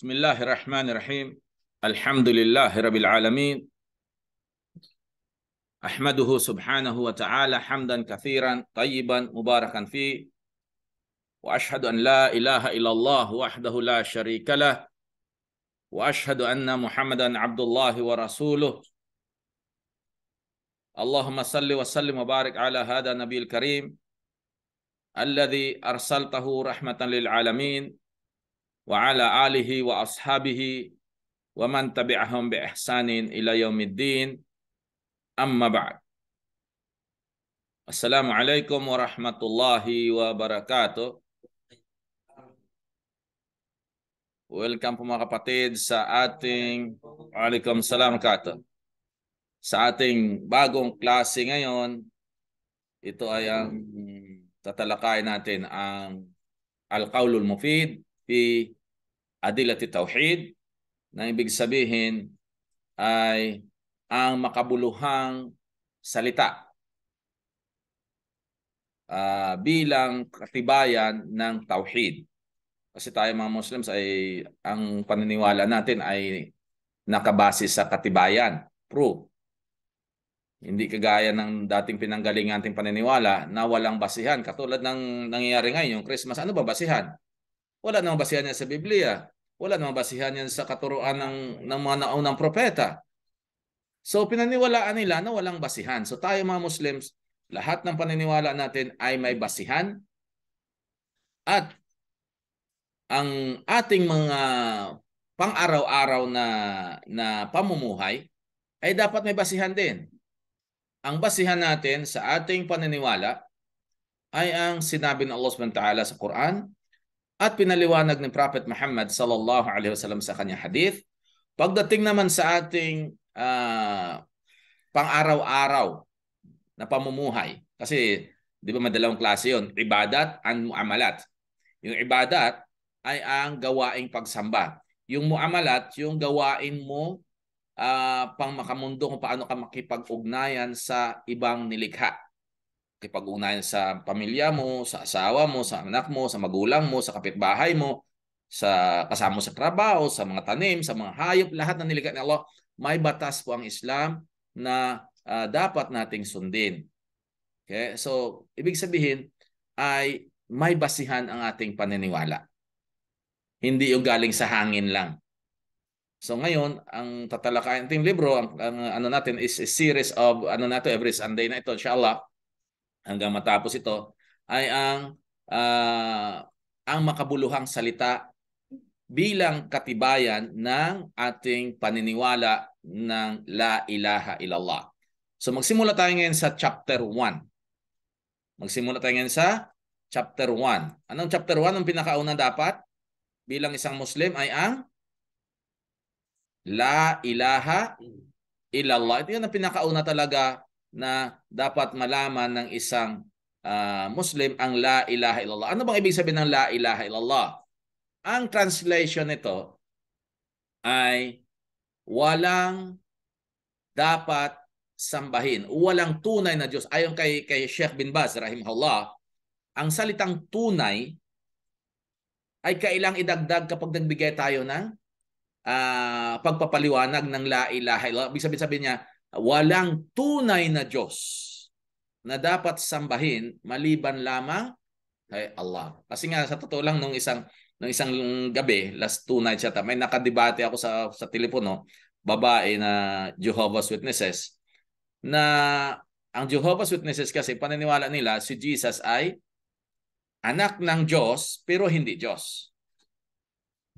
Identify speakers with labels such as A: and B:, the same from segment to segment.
A: بسم الله الرحمن الرحيم الحمد لله رب العالمين أحمده سبحانه وتعالى حمدا كثيرا طيبا مباركا فيه وأشهد أن لا إله إلا الله وحده لا شريك له وأشهد أن محمدا عبد الله ورسوله اللهم صل وسلم وبارك على هذا النبي الكريم الذي أرسلته رحمة للعالمين wa ala alihi wa ashabihi wa man tabi'ahum bi ihsanin ila yaumiddin amma ba'd Assalamu alaikum wa rahmatullahi wa barakatuh Welcome po mga kapatid sa ating Alaikum salam kata. Sa ating bagong klase ngayon, ito ay ang tatalakay natin ang Al-Qawlul Mufid fi adilati tauhid na ibig sabihin ay ang makabuluhang salita uh, bilang katibayan ng tauhid. Kasi tayo mga Muslims ay ang paniniwala natin ay nakabase sa katibayan, proof. Hindi kagaya ng dating pinanggaling ating paniniwala na walang basihan. Katulad ng nangyayari ngayon, yung Christmas, ano ba basihan? Wala namang basihan yan sa Biblia. Wala namang basihan yan sa katuruan ng, ng mga naunang propeta. So pinaniwalaan nila na walang basihan. So tayo mga Muslims, lahat ng paniniwala natin ay may basihan. At ang ating mga pang-araw-araw na, na pamumuhay ay dapat may basihan din. Ang basihan natin sa ating paniniwala ay ang sinabi ng Allah subhanahu wa ta'ala sa Quran at pinaliwanag ni Prophet Muhammad sallallahu alaihi wasallam sa kanyang hadith. Pagdating naman sa ating uh, pang-araw-araw na pamumuhay. Kasi di ba madalawang klase yon Ibadat and muamalat. Yung ibadat ay ang gawaing pagsamba. Yung muamalat, yung gawain mo uh, pang makamundo kung paano ka makipag-ugnayan sa ibang nilikha kipag-ugnayan sa pamilya mo, sa asawa mo, sa anak mo, sa magulang mo, sa kapitbahay mo, sa kasama mo sa trabaho, sa mga tanim, sa mga hayop, lahat na nilikha ni Allah. May batas po ang Islam na uh, dapat nating sundin. Okay? So, ibig sabihin ay may basihan ang ating paniniwala. Hindi yung galing sa hangin lang. So ngayon, ang tatalakayan ating libro, ang, ang ano natin is a series of ano nato every Sunday na ito, inshallah hanggang matapos ito ay ang uh, ang makabuluhang salita bilang katibayan ng ating paniniwala ng La Ilaha Illallah. So magsimula tayo ngayon sa chapter 1. Magsimula tayo ngayon sa chapter 1. Anong chapter 1 ang pinakauna dapat bilang isang Muslim ay ang La Ilaha Illallah. Ito yun ang pinakauna talaga na dapat malaman ng isang uh, Muslim ang la ilaha illallah. Ano bang ibig sabihin ng la ilaha illallah? Ang translation nito ay walang dapat sambahin, walang tunay na Diyos. Ayon kay, kay Sheikh bin Baz, rahimahullah, ang salitang tunay ay kailang idagdag kapag nagbigay tayo ng uh, pagpapaliwanag ng la ilaha illallah. Ibig sabihin, sabihin niya, walang tunay na Diyos na dapat sambahin maliban lamang kay Allah. Kasi nga sa totoo lang nung isang nung isang gabi, last two nights yata, may nakadebate ako sa sa telepono, babae na Jehovah's Witnesses na ang Jehovah's Witnesses kasi paniniwala nila si Jesus ay anak ng Diyos pero hindi Diyos.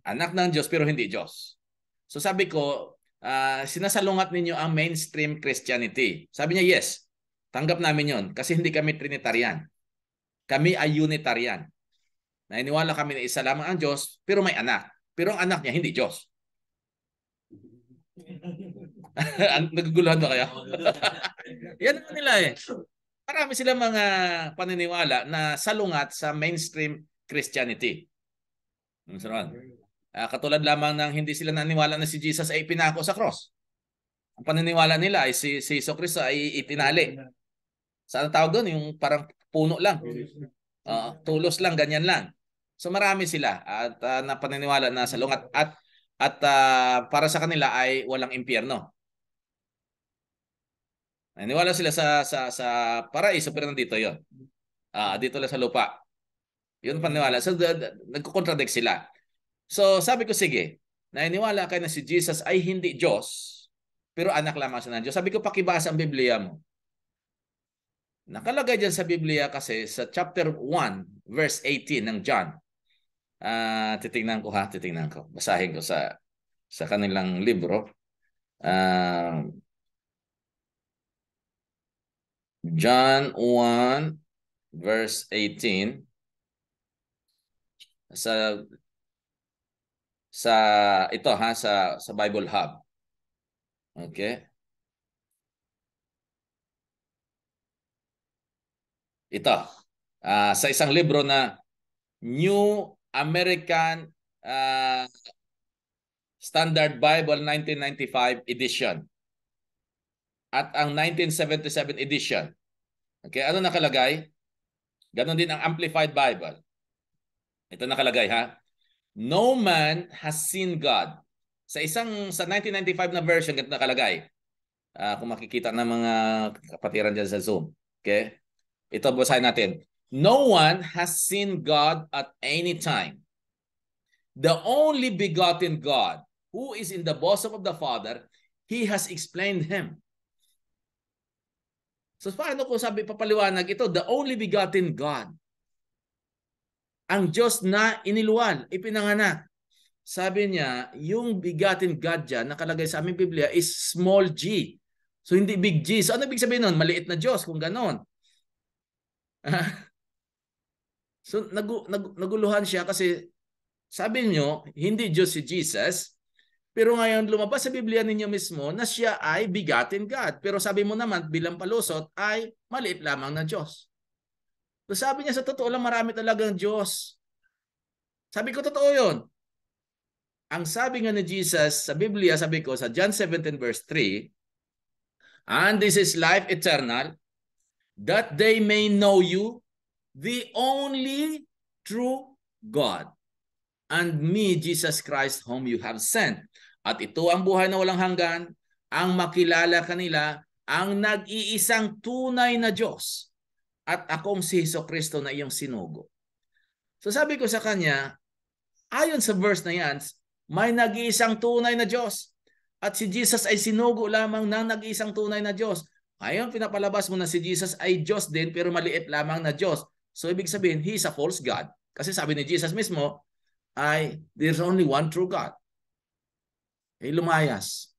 A: Anak ng Diyos pero hindi Diyos. So sabi ko, uh, sinasalungat ninyo ang mainstream Christianity. Sabi niya, yes, tanggap namin yon kasi hindi kami Trinitarian. Kami ay Unitarian. Nainiwala kami na isa lamang ang Diyos, pero may anak. Pero ang anak niya hindi Diyos. Naguguluhan ba kayo? Yan ang nila eh. Marami sila mga paniniwala na salungat sa mainstream Christianity. Ano Uh, katulad lamang ng hindi sila naniwala na si Jesus ay pinako sa cross. Ang paniniwala nila ay si, si Iso Cristo ay itinali. Sa ang tawag doon? Yung parang puno lang. Uh, tulos lang, ganyan lang. So marami sila at uh, napaniniwala na sa lungat at at uh, para sa kanila ay walang impyerno. Naniwala sila sa sa sa paraiso pero nandito 'yon. Ah, uh, dito lang sa lupa. 'Yun paniniwala. So nagko-contradict sila. So sabi ko, sige, naniniwala kayo na si Jesus ay hindi Diyos, pero anak lamang siya ng Diyos. Sabi ko, pakibasa ang Biblia mo. Nakalagay dyan sa Biblia kasi sa chapter 1, verse 18 ng John. Uh, titingnan ko ha, titingnan ko. Basahin ko sa sa kanilang libro. Uh, John 1, verse 18 sa sa ito ha sa sa Bible Hub. Okay? Ito. Uh, sa isang libro na New American uh, Standard Bible 1995 edition at ang 1977 edition. Okay, ano nakalagay? Ganon din ang Amplified Bible. Ito nakalagay ha. No man has seen God. Sa isang sa 1995 na version ganito nakalagay. Uh, kung makikita ng mga kapatiran diyan sa Zoom. Okay? Ito basahin natin. No one has seen God at any time. The only begotten God who is in the bosom of the Father, He has explained Him. So paano ko sabi papaliwanag ito? The only begotten God ang Diyos na iniluwan, ipinanganak. Sabi niya, yung bigatin God dyan, nakalagay sa aming Biblia, is small g. So hindi big G. So ano ibig sabihin nun? Maliit na Diyos kung ganon. so nagu, nagu, naguluhan siya kasi sabi niyo, hindi Diyos si Jesus, pero ngayon lumabas sa Biblia ninyo mismo na siya ay bigatin God. Pero sabi mo naman bilang palusot ay maliit lamang na Diyos. So sabi niya, sa totoo lang marami talagang Diyos. Sabi ko, totoo yun. Ang sabi nga ni Jesus sa Biblia, sabi ko sa John 17 verse 3, And this is life eternal, that they may know you, the only true God, and me, Jesus Christ, whom you have sent. At ito ang buhay na walang hanggan, ang makilala kanila, ang nag-iisang tunay na Diyos at akong si Heso Kristo na iyong sinugo. So sabi ko sa kanya, ayon sa verse na yan, may nag-iisang tunay na Diyos. At si Jesus ay sinugo lamang na nag-iisang tunay na Diyos. Ngayon, pinapalabas mo na si Jesus ay Diyos din pero maliit lamang na Diyos. So ibig sabihin, He is a false God. Kasi sabi ni Jesus mismo, ay there's only one true God. Eh lumayas.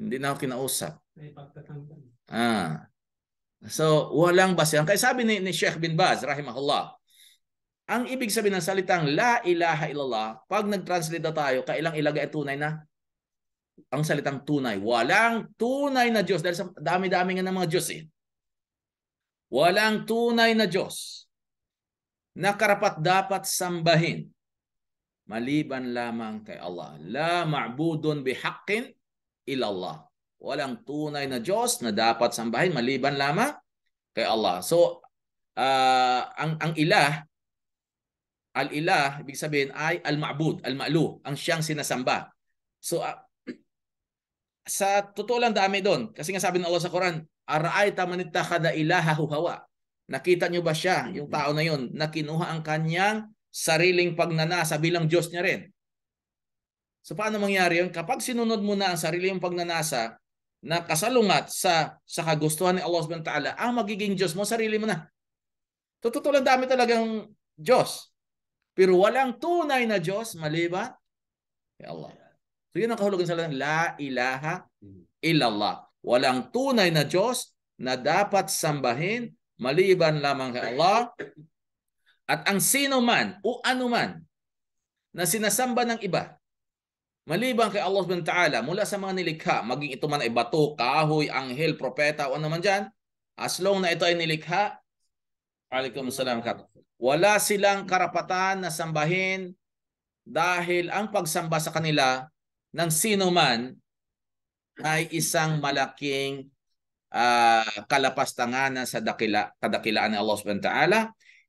A: Hindi na ako kinausap. Ah, So, walang basehan. Kaya sabi ni, ni Sheikh bin Baz, rahimahullah, ang ibig sabihin ng salitang la ilaha illallah, pag nag-translate na tayo, kailang ilagay tunay na ang salitang tunay. Walang tunay na Diyos. Dahil dami-dami nga ng mga Diyos eh. Walang tunay na Diyos na karapat dapat sambahin maliban lamang kay Allah. La ma'budun bihaqqin ilallah. Walang tunay na Diyos na dapat sambahin maliban lamang kay Allah. So, uh, ang, ang ilah, al-ilah, ibig sabihin ay al-ma'bud, al-ma'lu, ang siyang sinasamba. So, uh, sa totoo lang dami doon. Kasi nga sabi ng Allah sa Quran, Ara'ay manita kada ilaha huhawa. Nakita nyo ba siya, yung tao na yun, na kinuha ang kanyang sariling pagnanasa bilang Diyos niya rin? So paano mangyari yun? Kapag sinunod mo na ang sarili yung pagnanasa, na kasalungat sa sa kagustuhan ni Allah subhanahu wa ta'ala, ang magiging Diyos mo, sarili mo na. Totoo lang dami talagang Diyos. Pero walang tunay na Diyos maliban kay Allah. So yun ang kahulugan sa lang, la ilaha illallah. Walang tunay na Diyos na dapat sambahin maliban lamang kay Allah. At ang sino man o ano man na sinasamba ng iba Maliban kay Allah subhanahu wa ta'ala, mula sa mga nilikha, maging ito man ay bato, kahoy, anghel, propeta, o ano man dyan, as long na ito ay nilikha, alaikum salam, wala silang karapatan na sambahin dahil ang pagsamba sa kanila ng sino man ay isang malaking uh, kalapastanganan sa dakila, kadakilaan ni Allah subhanahu wa ta'ala,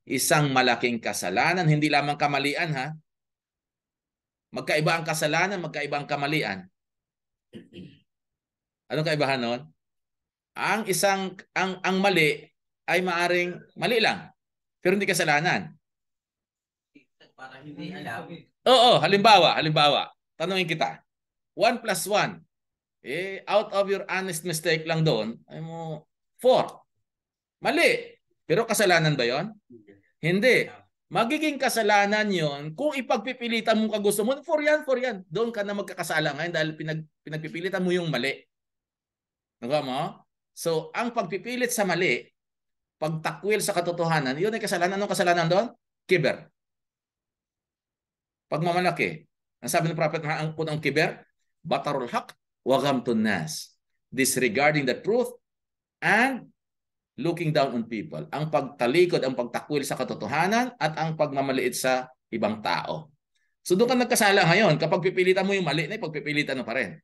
A: isang malaking kasalanan, hindi lamang kamalian ha, Magkaiba ang kasalanan, magkaiba ang kamalian. Anong kaibahan noon? Ang isang ang ang mali ay maaring mali lang. Pero hindi kasalanan. Para hindi alam. Oo, halimbawa, halimbawa. Tanungin kita. 1 plus 1. Eh, out of your honest mistake lang doon, ay mo 4. Mali. Pero kasalanan ba 'yon? Hindi. Magiging kasalanan yon kung ipagpipilitan mo mong gusto mo, for yan, for yan. Doon ka na magkakasala ngayon dahil pinag, pinagpipilitan mo yung mali. Nakuha mo? So, ang pagpipilit sa mali, pagtakwil sa katotohanan, yun ay kasalanan. Anong kasalanan doon? Kiber. Pagmamalaki. Ang sabi ng prophet, ang kunang kiber, batarul haq, wagamtun nas. Disregarding the truth and looking down on people, ang pagtalikod, ang pagtakwil sa katotohanan at ang pagmamaliit sa ibang tao. So doon ka nagkasala ngayon. Kapag pipilitan mo yung mali na, pagpipilitan mo pa rin.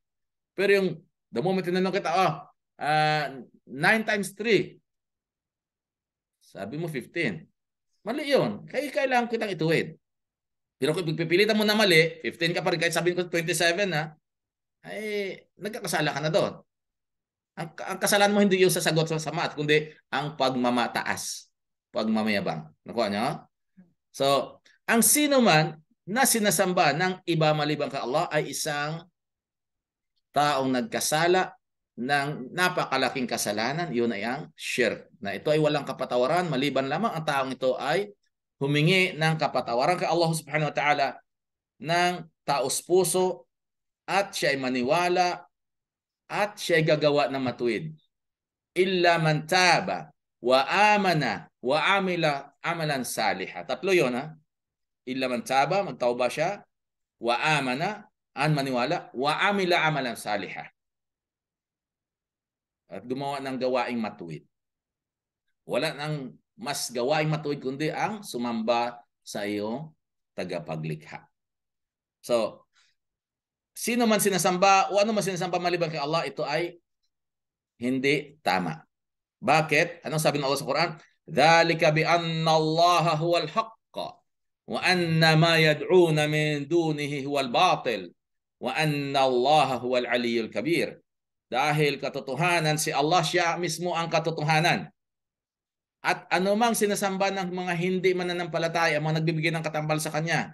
A: Pero yung the moment na kita, oh, uh, ah, 9 times 3, sabi mo 15. Mali yun. Kaya kailangan kitang ituwid. Pero kung pipilitan mo na mali, 15 ka pa rin, kahit sabihin ko 27 ha, ay nagkakasala ka na doon. Ang, ang kasalan mo hindi yung sasagot sa sama at kundi ang pagmamataas, pagmamayabang. Nakuha niyo? So, ang sino man na sinasamba ng iba maliban kay Allah ay isang taong nagkasala ng napakalaking kasalanan, yun ay ang shirk. Na ito ay walang kapatawaran, maliban lamang ang taong ito ay humingi ng kapatawaran kay Allah subhanahu wa ta'ala ng taos puso at siya ay maniwala at siya gagawa ng matuwid. Illa man taba wa amana wa amila amalan saliha. Tatlo yon ha. Illa man taba, magtauba siya, wa amana, an maniwala, wa amila amalan saliha. At gumawa ng gawaing matuwid. Wala nang mas gawaing matuwid kundi ang sumamba sa iyong tagapaglikha. So, sino man sinasamba o ano man sinasamba maliban kay Allah, ito ay hindi tama. Bakit? Anong sabi ng Allah sa Quran? ذَلِكَ بِأَنَّ اللَّهَ هُوَ الْحَقَّ وَأَنَّ مَا يَدْعُونَ مِنْ دُونِهِ هُوَ الْبَاطِلِ وَأَنَّ اللَّهَ هُوَ الْعَلِيُّ الْكَبِيرِ Dahil katotohanan, si Allah siya mismo ang katotohanan. At anumang sinasamba ng mga hindi mananampalataya, mga nagbibigay ng katambal sa Kanya,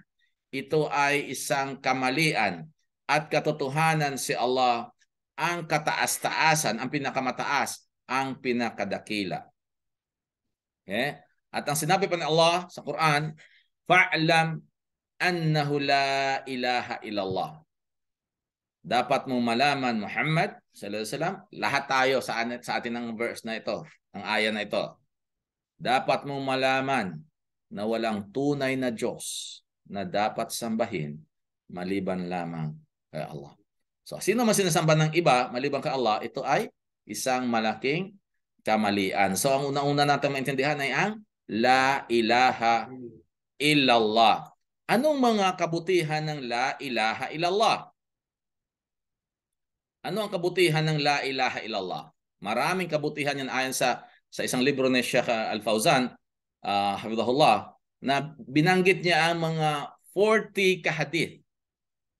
A: ito ay isang kamalian at katotohanan si Allah ang kataas-taasan, ang pinakamataas, ang pinakadakila. Okay? At ang sinabi pa ni Allah sa Quran, fa'lam annahu la ilaha illallah. Dapat mo malaman Muhammad sallallahu alaihi wasallam, lahat tayo sa sa atin ng verse na ito, ang aya na ito. Dapat mo malaman na walang tunay na Diyos na dapat sambahin maliban lamang kay Allah. So sino man sinasamba ng iba maliban kay Allah, ito ay isang malaking kamalian. So ang una-una natin maintindihan ay ang la ilaha illallah. Anong mga kabutihan ng la ilaha illallah? Ano ang kabutihan ng la ilaha illallah? Maraming kabutihan yan ayon sa sa isang libro ni Sheikh Al-Fauzan, uh, ah, Hafidahullah, na binanggit niya ang mga 40 kahadith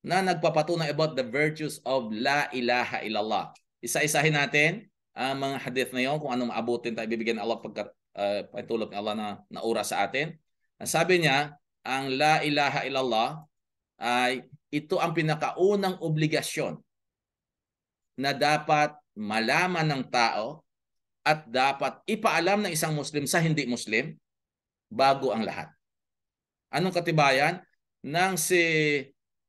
A: na nagpapatunay about the virtues of la ilaha illallah. Isa-isahin natin ang mga hadith na yon kung anong maabutin tayo bibigyan ng Allah pagka uh, ah, patulog ng Allah na, naura sa atin. Ang sabi niya, ang la ilaha illallah ay ito ang pinakaunang obligasyon na dapat malaman ng tao at dapat ipaalam ng isang Muslim sa hindi Muslim bago ang lahat. Anong katibayan? Nang si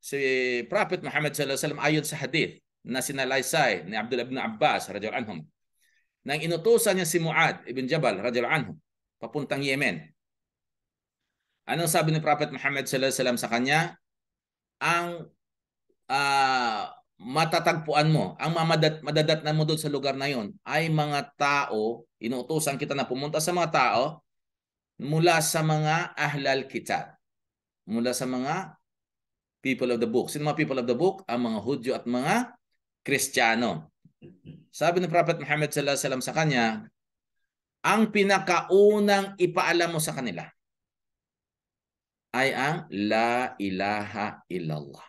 A: si Prophet Muhammad sallallahu alaihi wasallam ayon sa hadith na sinalaysay ni Abdullah ibn Abbas radhiyallahu anhum nang inutusan niya si Muad ibn Jabal radhiyallahu anhum papuntang Yemen. Anong sabi ni Prophet Muhammad sallallahu alaihi wasallam sa kanya? Ang uh, matatagpuan mo, ang mamadat, madadatnan mo doon sa lugar na yon ay mga tao, inuutosan kita na pumunta sa mga tao mula sa mga ahlal kitab. Mula sa mga people of the book. Sino mga people of the book? Ang mga Hudyo at mga Kristiyano. Sabi ng Prophet Muhammad sallallahu alaihi wasallam sa kanya, ang pinakaunang ipaalam mo sa kanila ay ang la ilaha illallah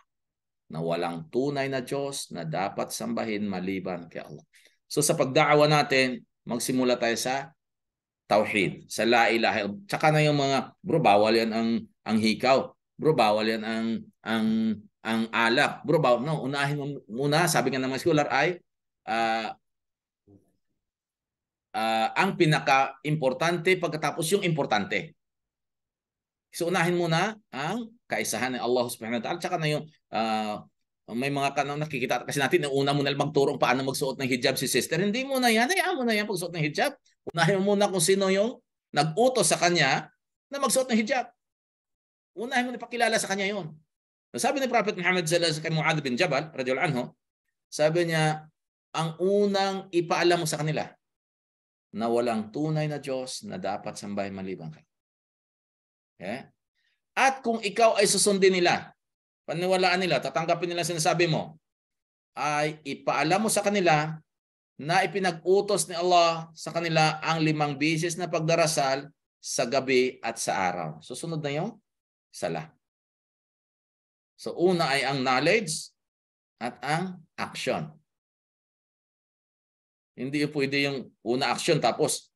A: na walang tunay na Diyos na dapat sambahin maliban kay Allah. So sa pagdaawa natin, magsimula tayo sa tauhid, sa la ilaha. Tsaka na yung mga, bro, bawal yan ang, ang hikaw. Bro, bawal yan ang ang ang alak. Bro, ba, no, unahin mo muna, sabi nga ng mga scholar ay uh, uh, ang pinaka-importante pagkatapos yung importante. So unahin muna ang kaisahan ng Allah subhanahu wa ta'ala tsaka na yung uh, may mga kanang nakikita kasi natin na una mo na magturo paano magsuot ng hijab si sister. Hindi mo na yan. Hayaan mo na yan pagsuot ng hijab. Unahin mo muna kung sino yung nag-utos sa kanya na magsuot ng hijab. Unahin mo na pakilala sa kanya yon. Sabi ni Prophet Muhammad sallallahu alaihi wasallam kay Muadh bin Jabal, radhiyallahu anhu, sabi niya, ang unang ipaalam mo sa kanila na walang tunay na Diyos na dapat sambahin maliban kay. Okay? Eh? At kung ikaw ay susundin nila, paniwalaan nila, tatanggapin nila sinasabi mo, ay ipaalam mo sa kanila na ipinag-utos ni Allah sa kanila ang limang bisis na pagdarasal sa gabi at sa araw. Susunod na yung sala. So una ay ang knowledge at ang action. Hindi pwede yung una action tapos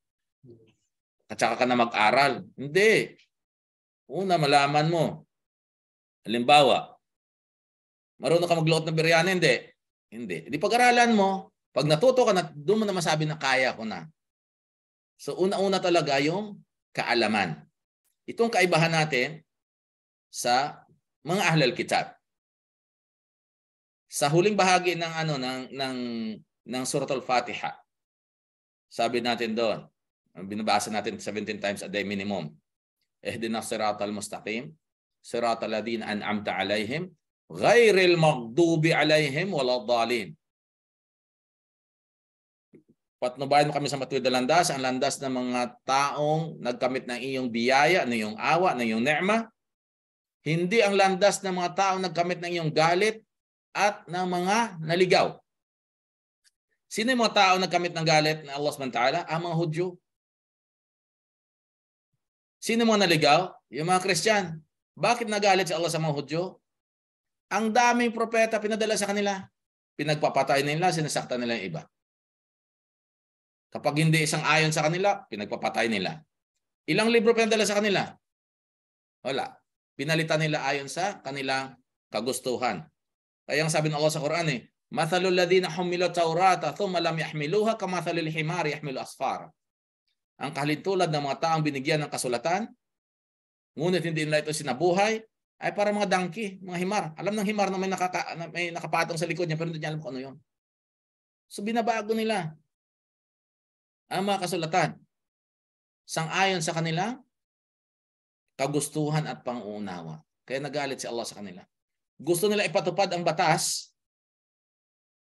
A: at saka ka na mag-aral. Hindi. Una, malaman mo. Halimbawa, marunong ka magluot ng biryani? hindi. Hindi. Hindi e pag-aralan mo, pag natuto ka doon mo na masabi na kaya ko na. So una-una talaga yung kaalaman. Itong kaibahan natin sa mga ahlal kitab. Sa huling bahagi ng ano ng ng ng Surat Al-Fatiha. Sabi natin doon, binabasa natin 17 times a day minimum. Ihdina siratal mustaqim, siratal ladina an'amta alaihim, ghayril maghdubi alaihim waladdallin. Patnubayan mo kami sa matuwid na landas, ang landas ng mga taong nagkamit ng iyong biyaya, ano ng iyong awa, ano ng iyong ni'ma, hindi ang landas ng mga tao nagkamit ng iyong galit at ng mga naligaw. Sino yung mga tao nagkamit ng galit ng Allah subhanahu ta'ala? Ang mga Hudyo. Sino yung mga naligaw? Yung mga Kristiyan. Bakit nagalit si Allah sa mga Hudyo? Ang daming propeta pinadala sa kanila. Pinagpapatay nila, sinasaktan nila yung iba. Kapag hindi isang ayon sa kanila, pinagpapatay nila. Ilang libro pinadala sa kanila? Wala. Pinalitan nila ayon sa kanilang kagustuhan. Kaya ang sabi ng Allah sa Quran eh, Mathalul ladina humilu tawrata thumma lam yahmiluha kamathalil himari yahmilu asfar. Ang kahalintulad ng mga taong binigyan ng kasulatan, ngunit hindi nila ito sinabuhay, ay para mga donkey, mga himar. Alam ng himar na may, nakaka, na may nakapatong sa likod niya pero hindi niya alam kung ano yun. So binabago nila ang mga kasulatan sang ayon sa kanilang kagustuhan at pangunawa. Kaya nagalit si Allah sa kanila. Gusto nila ipatupad ang batas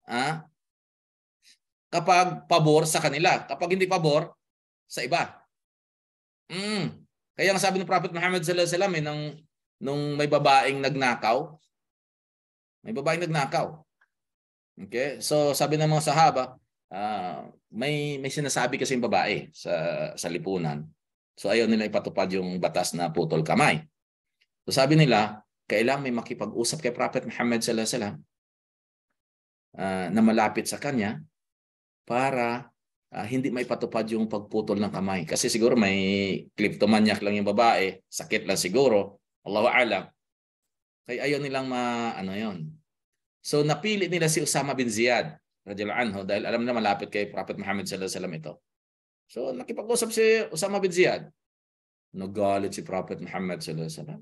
A: ah, kapag pabor sa kanila. Kapag hindi pabor, sa iba. Mm. Kaya ang sabi ng Prophet Muhammad sallallahu alaihi wasallam eh, nung, nung may babaeng nagnakaw, may babaeng nagnakaw. Okay? So sabi ng mga sahaba, uh, may may sinasabi kasi yung babae sa sa lipunan. So ayaw nila ipatupad yung batas na putol kamay. So sabi nila, kailangan may makipag-usap kay Prophet Muhammad sallallahu alaihi wasallam uh, na malapit sa kanya para uh, hindi maipatupad yung pagputol ng kamay. Kasi siguro may kleptomaniac lang yung babae, sakit lang siguro, Allahu alam. Kaya ayaw nilang ma ano yon. So napili nila si Usama bin Ziyad radhiyallahu anhu dahil alam na malapit kay Prophet Muhammad sallallahu alaihi wasallam ito. So nakipag-usap si Osama bin Ziyad. Nagalit si Prophet Muhammad sallallahu alaihi wasallam.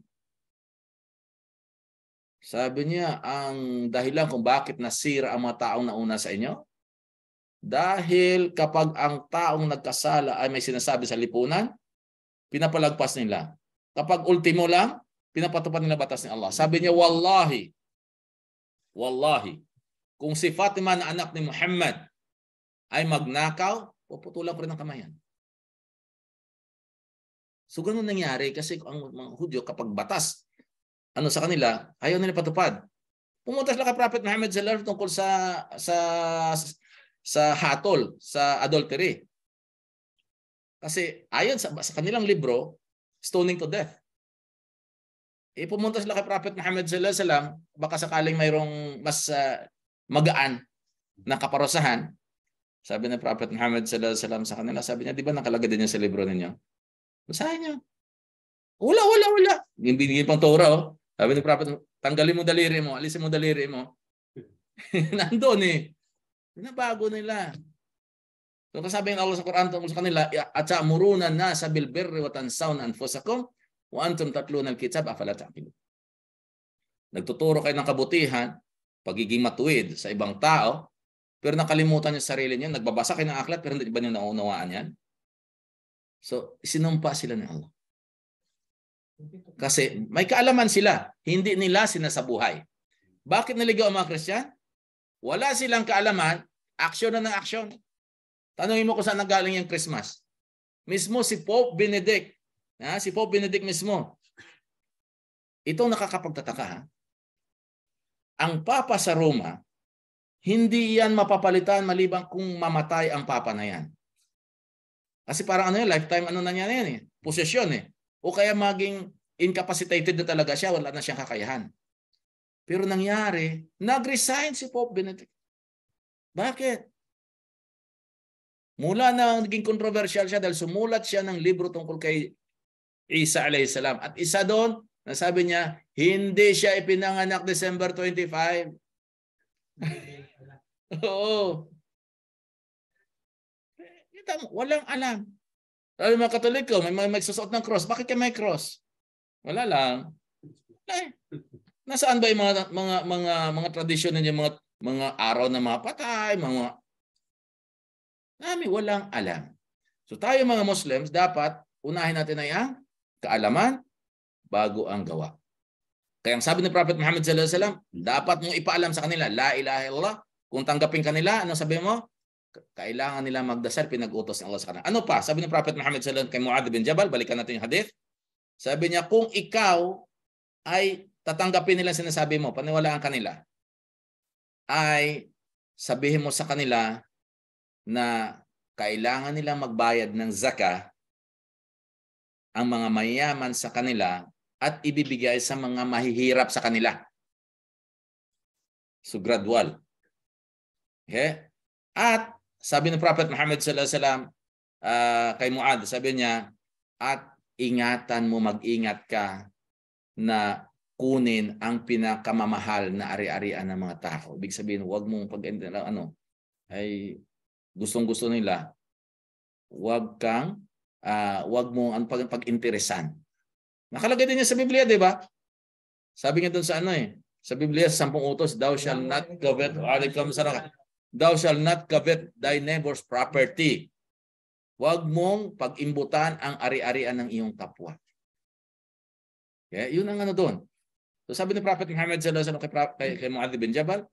A: Sabi niya, ang dahilan kung bakit nasira ang mga taong nauna sa inyo, dahil kapag ang taong nagkasala ay may sinasabi sa lipunan, pinapalagpas nila. Kapag ultimo lang, pinapatupad nila batas ni Allah. Sabi niya, Wallahi, Wallahi, kung si Fatima na anak ni Muhammad ay magnakaw, puputulan ko rin ang kamay yan. So ganun nangyari kasi ang mga Hudyo kapag batas ano sa kanila, ayaw nila patupad. Pumunta sila kay Prophet Muhammad sallallahu alaihi tungkol sa sa sa hatol, sa adultery. Kasi ayon sa, sa kanilang libro, stoning to death. E pumunta sila kay Prophet Muhammad sallallahu alaihi wasallam baka sakaling mayroong mas uh, magaan na kaparosahan sabi ng Prophet Muhammad sallallahu alaihi wasallam sa kanila, sabi niya, di ba nakalagay din niya sa libro ninyo? Basahin niyo. Wala, wala, wala. Yung binigay pang Torah, oh. Sabi ni Prophet, tanggalin mo daliri mo, alisin mo daliri mo. Nandoon eh. Binabago nila. So kasabi ng Allah sa Quran tungkol sa kanila, at ta'muruna na sa bilbirri wa tansawna anfusakum wa antum tatluna al-kitab afala ta'qilun. Nagtuturo kayo ng kabutihan, pagiging matuwid sa ibang tao, pero nakalimutan yung sarili niya, nagbabasa kayo ng aklat pero hindi ba niyo naunawaan yan? So, sinumpa sila ni Allah. Kasi may kaalaman sila, hindi nila sinasabuhay. Bakit naligaw ang mga Christian? Wala silang kaalaman, aksyon na ng aksyon. Tanungin mo kung saan nagaling yung Christmas. Mismo si Pope Benedict, ha? si Pope Benedict mismo, itong nakakapagtataka, ha? ang Papa sa Roma, hindi yan mapapalitan maliban kung mamatay ang papa na yan. Kasi parang ano yan, lifetime ano na niya na yan eh. Posesyon eh. O kaya maging incapacitated na talaga siya, wala na siyang kakayahan. Pero nangyari, nag-resign si Pope Benedict. Bakit? Mula na naging controversial siya dahil sumulat siya ng libro tungkol kay Isa alayhis salam. At isa doon, nasabi niya, hindi siya ipinanganak December 25. Oo. Kita mo, walang alam. Sabi mga Katoliko, may, may magsusot ng cross. Bakit ka may cross? Wala lang. Eh, nasaan ba yung mga mga mga mga tradisyon ninyo mga mga araw na mapatay, mga Nami walang alam. So tayo mga Muslims, dapat unahin natin ay ang kaalaman bago ang gawa. Kaya ang sabi ni Prophet Muhammad sallallahu alaihi wasallam, dapat mong ipaalam sa kanila, la ilaha illallah kung tanggapin kanila, ano sabi mo? Kailangan nila magdasal, pinag-utos ng Allah sa kanila. Ano pa? Sabi ng Prophet Muhammad sallallahu alaihi wasallam kay Muadh bin Jabal, balikan natin yung hadith. Sabi niya, kung ikaw ay tatanggapin nila sinasabi mo, paniwalaan kanila, ay sabihin mo sa kanila na kailangan nila magbayad ng zaka ang mga mayaman sa kanila at ibibigay sa mga mahihirap sa kanila. So gradual. Okay? At sabi ng Prophet Muhammad sallallahu alaihi wasallam uh, kay Muad, sabi niya, at ingatan mo, mag-ingat ka na kunin ang pinakamamahal na ari-arian ng mga tao. Ibig sabihin, huwag mong pag ano, ay gustong-gusto nila, huwag kang, uh, huwag mo ang pag, pag-interesan. Nakalagay din niya sa Biblia, di ba? Sabi niya doon sa ano eh, sa Biblia, sampung utos, thou shall not covet or come sa Thou shalt not covet thy neighbor's property. Huwag mong pag-imbutan ang ari-arian ng iyong kapwa. Okay? Yun ang ano doon. So sabi ni Prophet Muhammad sallallahu alaihi wasallam kay, kay Muadh bin Jabal,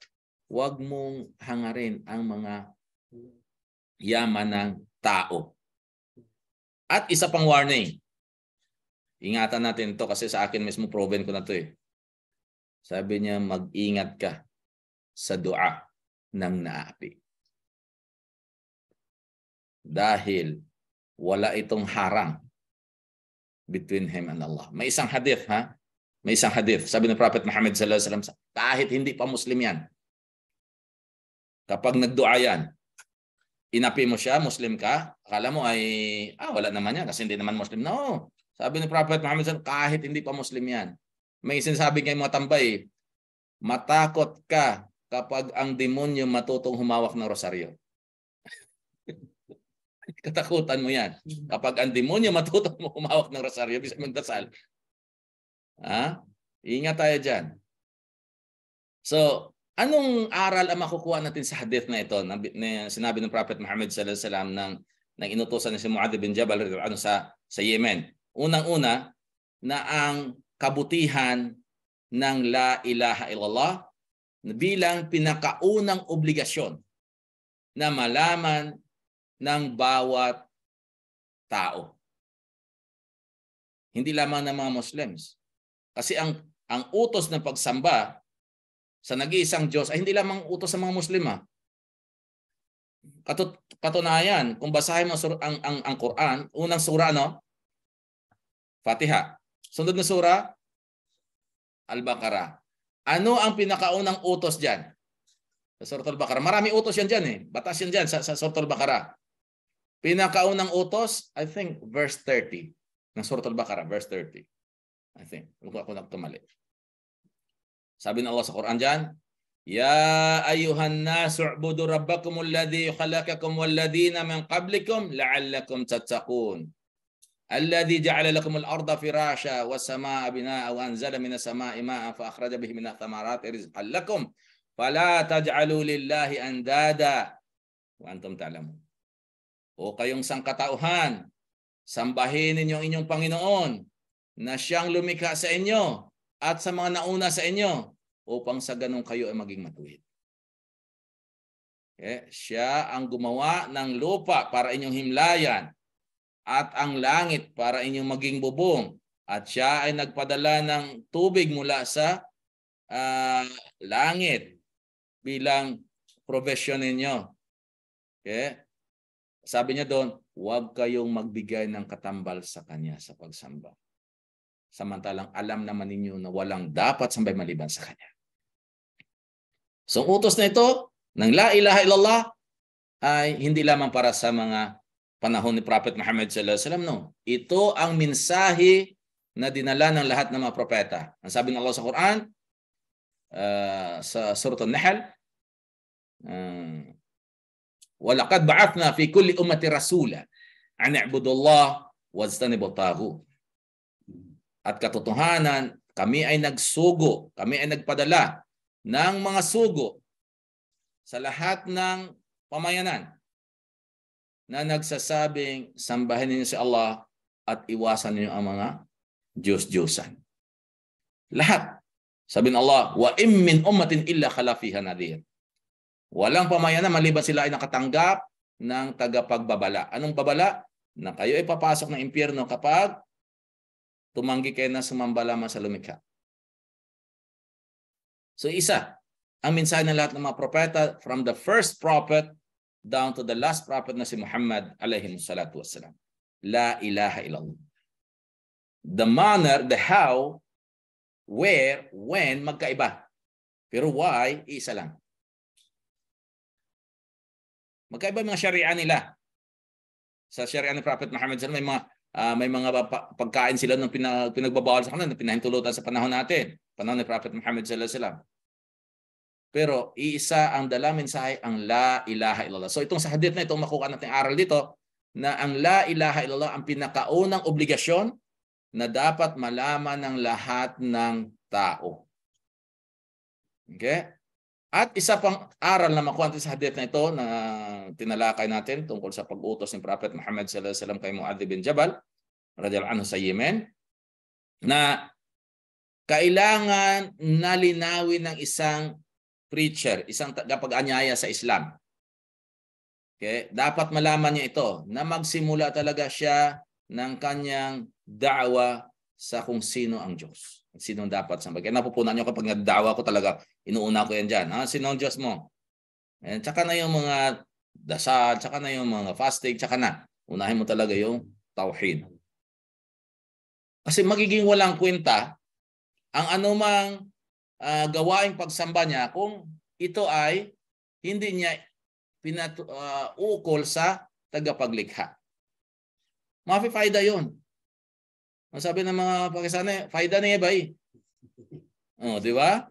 A: huwag mong hangarin ang mga yaman ng tao. At isa pang warning. Ingatan natin to kasi sa akin mismo proven ko na to eh. Sabi niya, mag-ingat ka sa dua ng naapi. Dahil wala itong harang between him and Allah. May isang hadith ha? May isang hadith. Sabi ng Prophet Muhammad sallallahu alaihi wasallam, kahit hindi pa Muslim yan, kapag nagdua yan, inapi mo siya, Muslim ka, akala mo ay, ah, wala naman yan kasi hindi naman Muslim. No. Sabi ni Prophet Muhammad sallallahu kahit hindi pa Muslim yan. May sinasabi kay mga tambay, matakot ka kapag ang demonyo matutong humawak ng rosaryo. Katakutan mo yan. Kapag ang demonyo matutong humawak ng rosaryo, bisa magdasal. Ha? Ingat tayo dyan. So, anong aral ang makukuha natin sa hadith na ito na, na sinabi ng Prophet Muhammad sallallahu alaihi wasallam ng nang inutosan ni si Muadh bin Jabal ano sa sa Yemen. Unang-una na ang kabutihan ng la ilaha illallah bilang pinakaunang obligasyon na malaman ng bawat tao. Hindi lamang ng mga Muslims. Kasi ang ang utos ng pagsamba sa nag-iisang Diyos ay hindi lamang utos sa mga Muslima. Ah. Katut katunayan, kung basahin mo ang, ang, ang Quran, unang sura, no? Fatiha. Sunod na sura, Al-Baqarah. Ano ang pinakaunang utos diyan? Sa Surat al-Baqarah. Marami utos yan diyan eh. Batas yan diyan sa, sa Surat al-Baqarah. Pinakaunang utos, I think verse 30 ng Surat al-Baqarah, verse 30. I think. Huwag ako nagtumali. Sabi ng Allah sa Quran diyan, Ya ayuhan nasu ubudu rabbakum alladhi khalaqakum walladhina min qablikum la'allakum tattaqun. الذي جعل لكم الأرض فراشا والسماء بناء وأنزل من السماء ماء فأخرج به من الثمرات رزقا لكم فلا تجعلوا لله أندادا وأنتم تعلمون O oh, kayong sangkatauhan, sambahin ninyo ang inyong Panginoon na siyang lumikha sa inyo at sa mga nauna sa inyo upang sa ganun kayo ay maging matuwid. Eh, Siya ang gumawa ng lupa para inyong himlayan at ang langit para inyong maging bubong. At siya ay nagpadala ng tubig mula sa uh, langit bilang profesyon ninyo. Okay? Sabi niya doon, huwag kayong magbigay ng katambal sa kanya sa pagsamba. Samantalang alam naman ninyo na walang dapat sambay maliban sa kanya. So utos na ito ng La Ilaha Illallah ay hindi lamang para sa mga panahon ni Prophet Muhammad sallallahu alaihi wasallam no. Ito ang mensahe na dinala ng lahat ng mga propeta. Ang sabi ng Allah sa Quran uh, sa Surah An-Nahl uh, ba'athna fi kulli كُلِّ rasula an أَنْ Allah wa وَاجْتَنِبُوا الطَّاغُوتَ At katotohanan, kami ay nagsugo, kami ay nagpadala ng mga sugo sa lahat ng pamayanan na nagsasabing sambahin ninyo si Allah at iwasan ninyo ang mga Diyos-Diyosan. Lahat. Sabi ng Allah, wa immin ummatin illa khalafiha nadhir. Walang pamayanan maliban sila ay nakatanggap ng tagapagbabala. Anong babala? Na kayo ay papasok ng impyerno kapag tumanggi kayo na sumamba lamang sa lumikha. So isa, ang mensahe ng lahat ng mga propeta from the first prophet down to the last prophet na si Muhammad alayhi salatu wasalam. La ilaha illallah. The manner, the how, where, when, magkaiba. Pero why, isa lang. Magkaiba mga syari'a nila. Sa syari'a ni Prophet Muhammad may mga uh, may mga pagkain sila ng pinag, pinagbabawal sa kanila, pinahintulutan sa panahon natin, panahon ni Prophet Muhammad sallallahu alaihi wasallam. Pero iisa ang dala mensahe ang la ilaha illallah. So itong sa hadith na itong makuha natin aral dito na ang la ilaha illallah ang pinakaunang obligasyon na dapat malaman ng lahat ng tao. Okay? At isa pang aral na makuha natin sa hadith na ito na tinalakay natin tungkol sa pag-utos ni Prophet Muhammad sallallahu alaihi wasallam kay Muadh bin Jabal radhiyallahu anhu sa Yemen na kailangan nalinawin ng isang preacher, isang tagapag-anyaya sa Islam. Okay? Dapat malaman niya ito na magsimula talaga siya ng kanyang da'wa sa kung sino ang Diyos. Sino ang dapat sa bagay. Napupunan niyo kapag nagdawa ko talaga, inuuna ko yan dyan. Ha? Sino ang Diyos mo? And tsaka na yung mga dasal, tsaka na yung mga fasting, tsaka na. Unahin mo talaga yung tauhid. Kasi magiging walang kwenta ang anumang uh, gawaing pagsamba niya kung ito ay hindi niya pinat- ah, uh, ukol sa tagapaglikha. Mapipayda yun. Masabi ng mga Pakistani, fayda niya ba eh? Oh, di ba?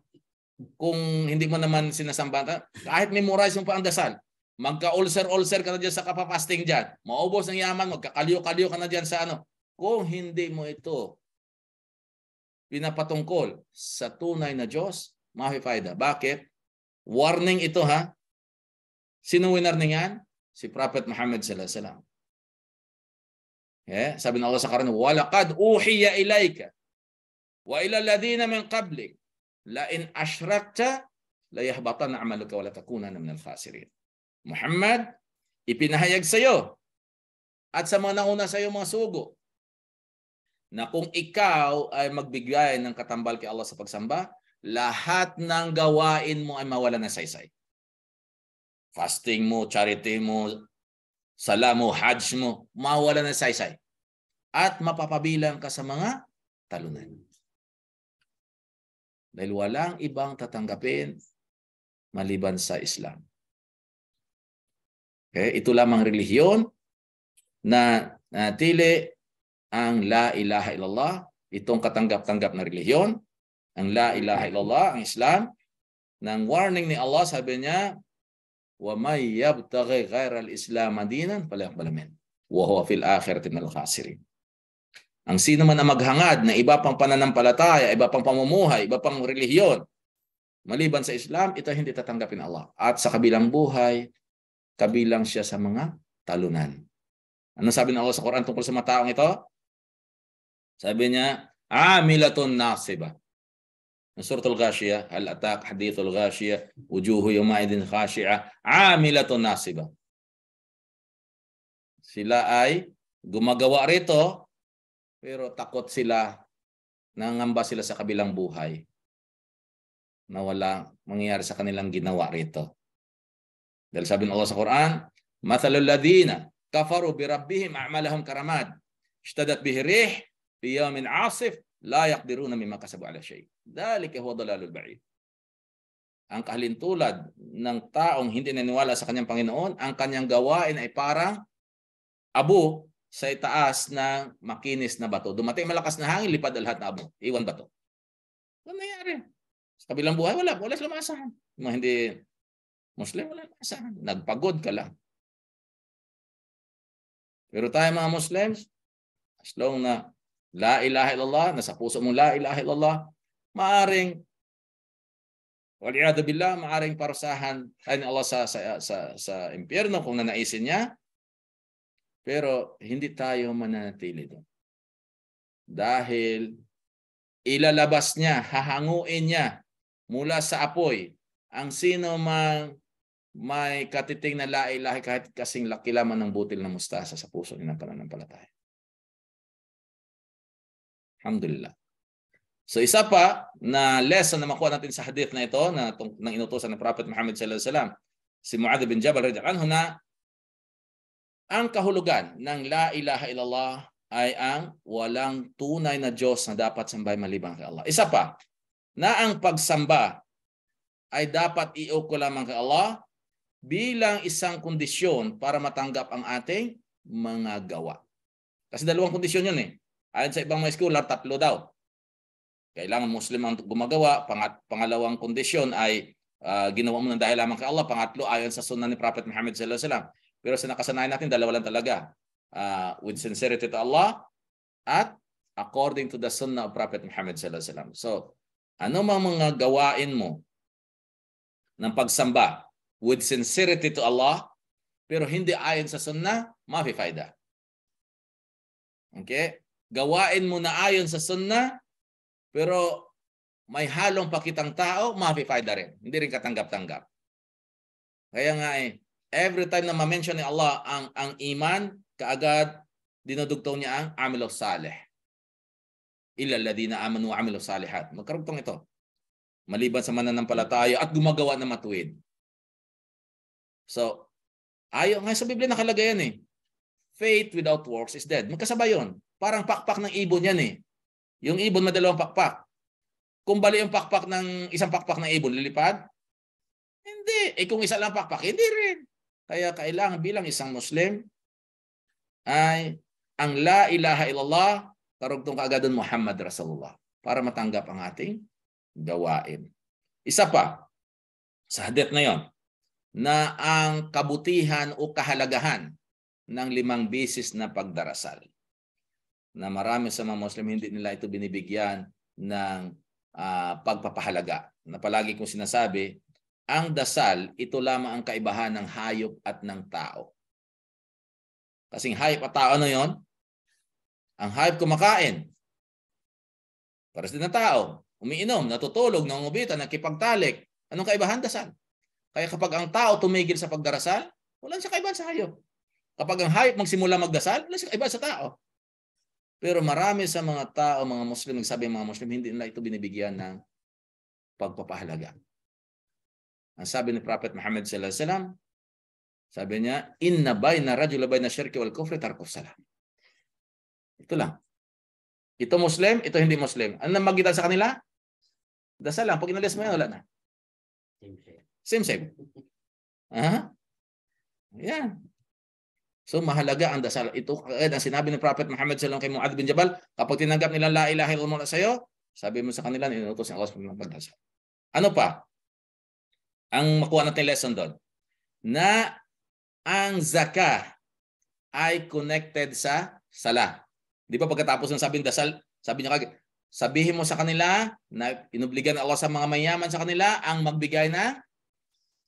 A: Kung hindi mo naman sinasamba, kahit memorize mo pa ang dasal, magka-ulcer-ulcer ka na dyan sa kapapasting dyan, maubos ng yaman, magka magkakalyo-kalyo ka na dyan sa ano, kung hindi mo ito pinapatungkol sa tunay na Diyos, mapipayda. Bakit? Warning ito ha. Sino winner niyan? Si Prophet Muhammad sallallahu alaihi wasallam. Yeah, sabi ng Allah sa Quran, "Walaqad uhiya ilayka wa ila alladhina min qablik la in ashrakta la yahbatan 'amaluka wa la takunanna al khasirin." Muhammad, ipinahayag sa iyo at sa mga nauna sa iyo mga sugo na kung ikaw ay magbigay ng katambal kay Allah sa pagsamba, lahat ng gawain mo ay mawala na saysay. Fasting mo, charity mo, sala mo, hajj mo, mawala na saysay. At mapapabilang ka sa mga talunan. Dahil walang ibang tatanggapin maliban sa Islam. Okay? Ito lamang relihiyon na, na tili ang la ilaha illallah, itong katanggap-tanggap na relihiyon, ang la ilaha illallah, ang Islam, nang warning ni Allah, sabi niya, wa may وَمَنْ يَبْتَغِ غَيْرَ الْإِسْلَامَ دِينًا فَلَيَقْبَلَ مِنْ وَهُوَ فِي الْآخِرَةِ مِنَ khasirin. Ang sino man na maghangad na iba pang pananampalataya, iba pang pamumuhay, iba pang relihiyon, maliban sa Islam, ito hindi tatanggapin Allah. At sa kabilang buhay, kabilang siya sa mga talunan. Ano sabi ng Allah sa Quran tungkol sa mga taong ito? Sabi niya, Amilatun nasiba. Suratul Ghashiyah, al atak hadithul Ghashiyah, wujuhu yumaidin khashi'ah, amilatun nasiba. Sila ay gumagawa rito, pero takot sila, nangamba sila sa kabilang buhay na wala mangyayari sa kanilang ginawa rito. Dahil sabi ng Allah sa Quran, Mathalul ladina kafaru bi rabbihim a'malahum karamat. Ishtadat bihi rih في يوم عاصف لا يقدرون مما kasabu ala shay. Dalika huwa dalalul ba'id. Ang kahalintulad ng taong hindi naniwala sa kanyang Panginoon, ang kanyang gawain ay parang abo sa itaas ng makinis na bato. Dumating malakas na hangin, lipad ang lahat na abo. Iwan bato. Ano nangyari? Sa kabilang buhay, wala. Wala silang maasahan. Mga hindi Muslim, wala maasahan. Nagpagod ka lang. Pero tayo mga Muslims, as long na la ilaha illallah, nasa puso mong la ilaha illallah, maaring Waliyadu billah, maaring parusahan ay Allah sa, sa, sa, sa impyerno kung nanaisin niya. Pero hindi tayo mananatili doon. Dahil ilalabas niya, hahanguin niya mula sa apoy ang sino mang may katiting na la ilaha kahit kasing laki lamang ng butil ng mustasa sa puso niya ng pananampalataya. Alhamdulillah. So isa pa na lesson na makuha natin sa hadith na ito na nang inutosan ng Prophet Muhammad sallallahu alaihi wasallam si Muadh bin Jabal radhiyallahu anhu na ang kahulugan ng la ilaha illallah ay ang walang tunay na Diyos na dapat sambahin maliban kay Allah. Isa pa, na ang pagsamba ay dapat iuko lamang kay Allah bilang isang kondisyon para matanggap ang ating mga gawa. Kasi dalawang kondisyon yun eh. Ayon sa ibang mga scholar, tatlo daw. Kailangan Muslim ang gumagawa. Pangat, pangalawang kondisyon ay uh, ginawa mo ng dahil lamang kay Allah. Pangatlo, ayon sa sunnah ni Prophet Muhammad sallallahu alaihi wasallam. Pero sa nakasanayan natin, dalawa lang talaga. Uh, with sincerity to Allah at according to the sunnah of Prophet Muhammad sallallahu alaihi wasallam. So, ano mga mga gawain mo ng pagsamba with sincerity to Allah pero hindi ayon sa sunnah, mafi faida. Okay? gawain mo na ayon sa sunna, pero may halong pakitang tao, mapifayda rin. Hindi rin katanggap-tanggap. Kaya nga eh, every time na ma-mention ni Allah ang, ang iman, kaagad dinudugtong niya ang amil of salih. Illa ladina amanu wa amil of salihat. Magkarugtong ito. Maliban sa mananampalataya at gumagawa ng matuwid. So, ayo nga sa Biblia nakalagay yan eh. Faith without works is dead. Magkasabay yun. Parang pakpak ng ibon yan eh. Yung ibon may dalawang pakpak. Kung bali yung pakpak ng isang pakpak ng ibon, lilipad? Hindi. Eh kung isa lang pakpak, hindi rin. Kaya kailangan bilang isang Muslim ay ang la ilaha illallah karugtong kaagadan Muhammad Rasulullah para matanggap ang ating gawain. Isa pa sa hadith na yon na ang kabutihan o kahalagahan ng limang bisis na pagdarasal na marami sa mga Muslim hindi nila ito binibigyan ng uh, pagpapahalaga. Na palagi kong sinasabi, ang dasal, ito lamang ang kaibahan ng hayop at ng tao. Kasing hayop at tao ano yon? Ang hayop kumakain. Para sa na tao, umiinom, natutulog, nangubitan, nakipagtalik. Anong kaibahan dasal? Kaya kapag ang tao tumigil sa pagdarasal, wala siya kaibahan sa hayop. Kapag ang hayop magsimula magdasal, wala siya kaibahan sa tao. Pero mm. marami sa mga tao, mga Muslim, nagsabi mga Muslim, hindi nila ito binibigyan ng pagpapahalaga. Ang sabi ni Prophet Muhammad sallallahu alaihi wasallam, sabi niya, inna bayna rajul bayna syirki wal kufri tarkuf salam. Ito lang. Ito Muslim, ito hindi Muslim. Ano magitan sa kanila? Dasal lang. Pag inalis mo yan, wala na. Same, same. Same, same. Uh-huh. Yeah. So mahalaga ang dasal. Ito agad ang sinabi ng Prophet Muhammad sallallahu alaihi wasallam kay Muadh bin Jabal, kapag tinanggap nila la ilaha illallah sa iyo, sabi mo sa kanila ninutos Allah sa magdasal. Ano pa? Ang makuha natin lesson doon na ang zakah ay connected sa sala. Di ba pagkatapos ng sabing dasal, sabi niya kagad, sabihin mo sa kanila na ng Allah sa mga mayaman sa kanila ang magbigay na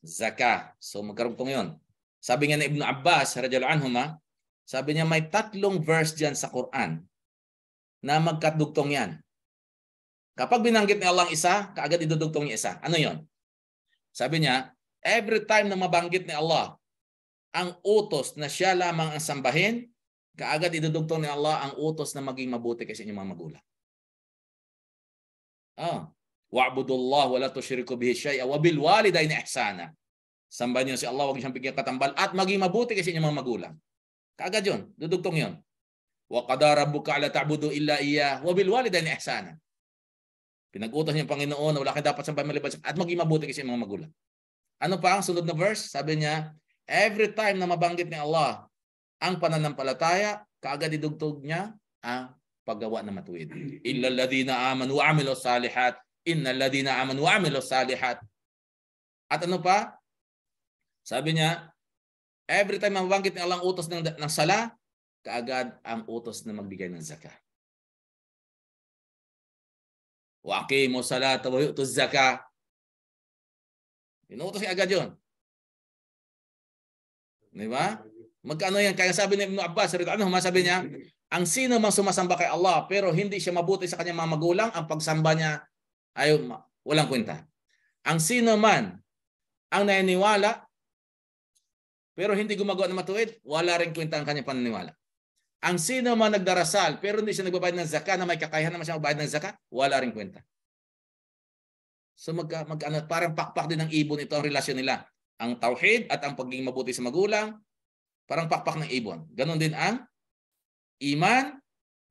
A: zakah. So magkaroon po ngayon sabi nga ni Ibn Abbas, radiyallahu anhuma, sabi niya may tatlong verse diyan sa Quran na magkadugtong yan. Kapag binanggit ni Allah ang isa, kaagad idudugtong niya isa. Ano yon? Sabi niya, every time na mabanggit ni Allah ang utos na siya lamang ang sambahin, kaagad idudugtong ni Allah ang utos na maging mabuti kasi inyong mga magulang. Ah, wa'budu wa la tushriku bihi shay'a wa bil walidayni ihsana. Sambahan niyo si Allah, huwag niyo siyang bigyan katambal at maging mabuti kasi inyong mga magulang. Kaagad yun, dudugtong yun. Wa qadara rabbuka ala ta'budu illa iya wa bil walidayni ihsana. Pinag-utos niya Panginoon na wala kang dapat sambahin maliban at maging mabuti kasi inyong mga magulang. Ano pa ang sunod na verse? Sabi niya, every time na mabanggit ni Allah ang pananampalataya, kaagad idugtog niya ang paggawa na matuwid. Illal ladina amanu wa amilu salihat. Innal ladina amanu wa amilu salihat. At ano pa? Sabi niya, every time mabanggit ng Allah utos ng, ng sala, kaagad ang utos na magbigay ng zakat. Wa aqimu salata wa yu'tu zakat. Inuutos niya agad yun. Di ba? Magkano yan? Kaya sabi ni Ibn Abbas, ano, sabi niya, ang sino mang sumasamba kay Allah pero hindi siya mabuti sa kanyang mga magulang, ang pagsamba niya ay walang kwenta. Ang sino man ang naniniwala pero hindi gumagawa ng matuwid, wala rin kwenta ang kanyang paniniwala. Ang sino man nagdarasal pero hindi siya nagbabayad ng zakat na may kakayahan naman siya magbayad ng zakat, wala rin kwenta. So mag, mag ano, parang pakpak din ng ibon ito ang relasyon nila. Ang tauhid at ang pagiging mabuti sa magulang, parang pakpak ng ibon. Ganon din ang iman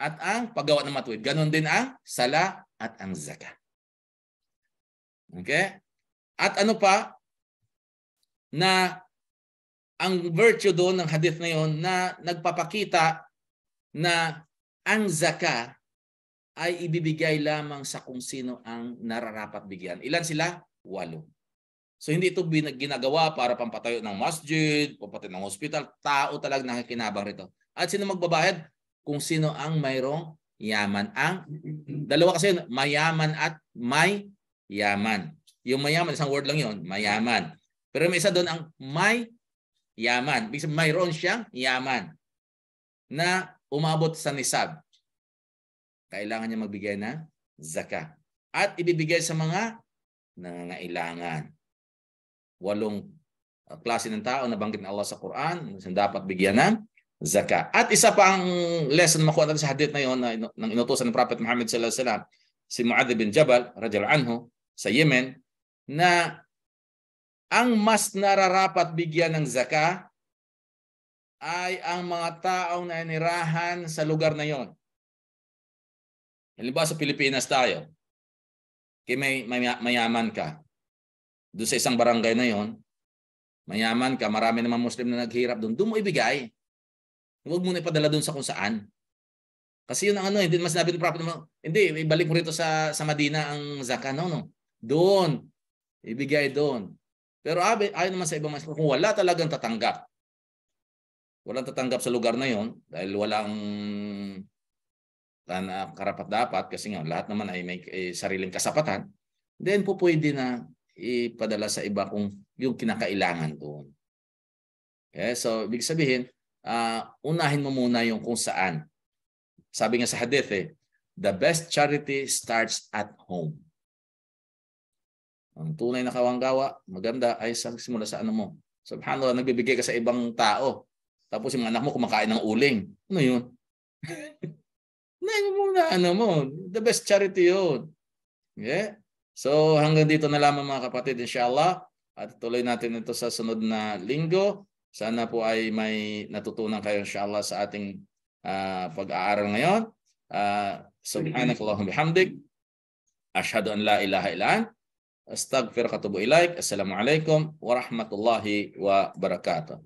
A: at ang paggawa ng matuwid. Ganon din ang sala at ang zakat. Okay? At ano pa na ang virtue doon ng hadith na yon na nagpapakita na ang zaka ay ibibigay lamang sa kung sino ang nararapat bigyan. Ilan sila? Walo. So hindi ito ginagawa para pampatayo ng masjid, pampatayo ng hospital. Tao talaga nakikinabang rito. At sino magbabayad? Kung sino ang mayroong yaman. Ang dalawa kasi yun, mayaman at may yaman. Yung mayaman, isang word lang yon mayaman. Pero may isa doon ang may yaman. Mayroon siyang yaman na umabot sa nisab. Kailangan niya magbigay na zaka. At ibibigay sa mga nangangailangan. Walong ah, klase ng tao na banggit ng Allah sa Quran na dapat bigyan ng zaka. At isa pa ang lesson makuha natin sa hadith na yon na inutosan ng Prophet Muhammad sallallahu alaihi wasallam si Muadh bin Jabal radhiyallahu anhu sa Yemen na ang mas nararapat bigyan ng zaka ay ang mga taong nanirahan sa lugar na yon. Halimbawa sa Pilipinas tayo, kay may, may mayaman ka. Doon sa isang barangay na yon, mayaman ka, marami naman Muslim na naghirap doon, doon mo ibigay. Huwag mo na ipadala doon sa kung saan. Kasi yun ang ano, hindi mas sinabi ng prophet mo, hindi, ibalik mo rito sa, sa Madina ang zaka. No, no. Doon. Ibigay doon. Pero ayon naman sa ibang mga kung wala talagang tatanggap, walang tatanggap sa lugar na yon dahil walang uh, karapat-dapat kasi nga lahat naman ay may eh, sariling kasapatan, then po pwede na ipadala sa iba kung yung kinakailangan doon. Okay, eh, so ibig sabihin, uh, unahin mo muna yung kung saan. Sabi nga sa hadith eh, the best charity starts at home. Ang tunay na kawanggawa, maganda ay sa simula sa ano mo. Subhanallah, nagbibigay ka sa ibang tao. Tapos yung anak mo kumakain ng uling. Ano yun? na mo na ano mo. The best charity yun. Yeah? So hanggang dito na lamang mga kapatid, inshallah. At tuloy natin ito sa sunod na linggo. Sana po ay may natutunan kayo inshallah sa ating uh, pag-aaral ngayon. Uh, Subhanakallahumma bihamdik. Ashhadu an la ilaha illa Astagfirullah Assalamualaikum warahmatullahi wabarakatuh.